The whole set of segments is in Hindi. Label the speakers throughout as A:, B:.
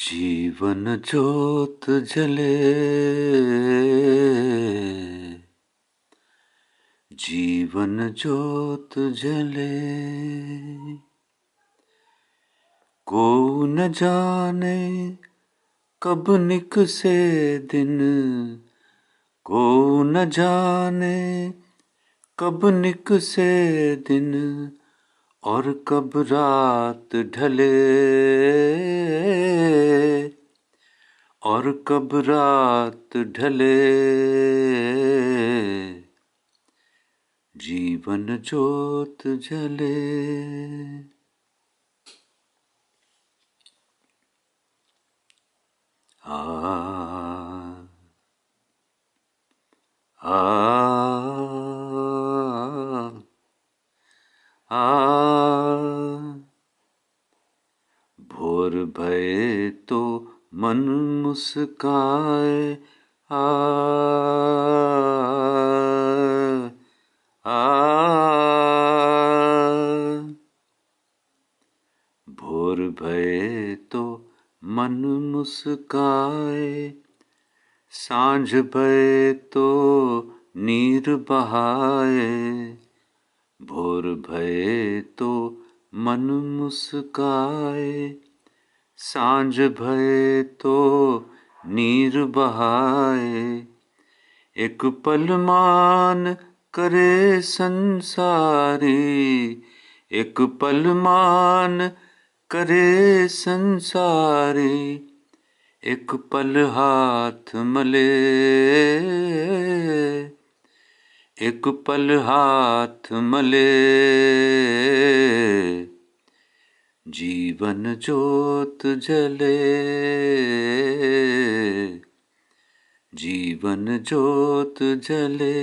A: जीवन ज्योत जले जीवन ज्योत जले को न जाने कब निक से दिन को न जाने कब निक से दिन और कब रात ढले और कब रात ढले जीवन जोत जले आ आ आ, आ आए तो मन मुस्काए आ भोर भये तो मन मुस्काए सांझ भये तो नीर बहाए भोर भये तो मन मुस्काए सांझ भय तो नीर बहाए एक पल मान करे संसारी एक पल मान करे संसारी एक पल हाथ मले एक पल हाथ मले जीवन ज्योत जले जीवन ज्योत जले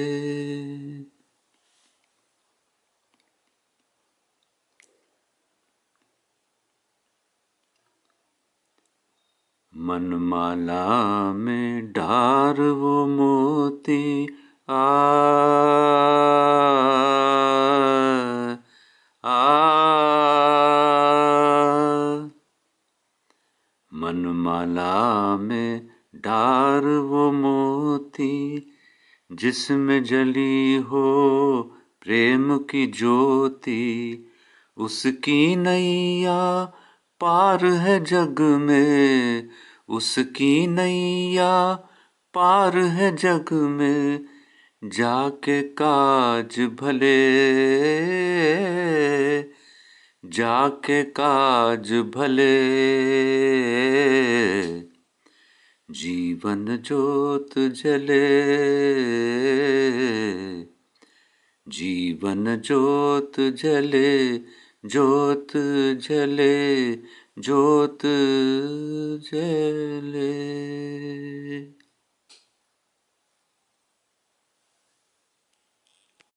A: मनमाला में डार वो मोती आ माला में डार वो मोती जिसमें जली हो प्रेम की ज्योति उसकी नैया पार है जग में उसकी नैया पार है जग में जाके काज भले जाके काज भले जीवन ज्योत जले जीवन ज्योत जले ज्योत जले ज्योत जले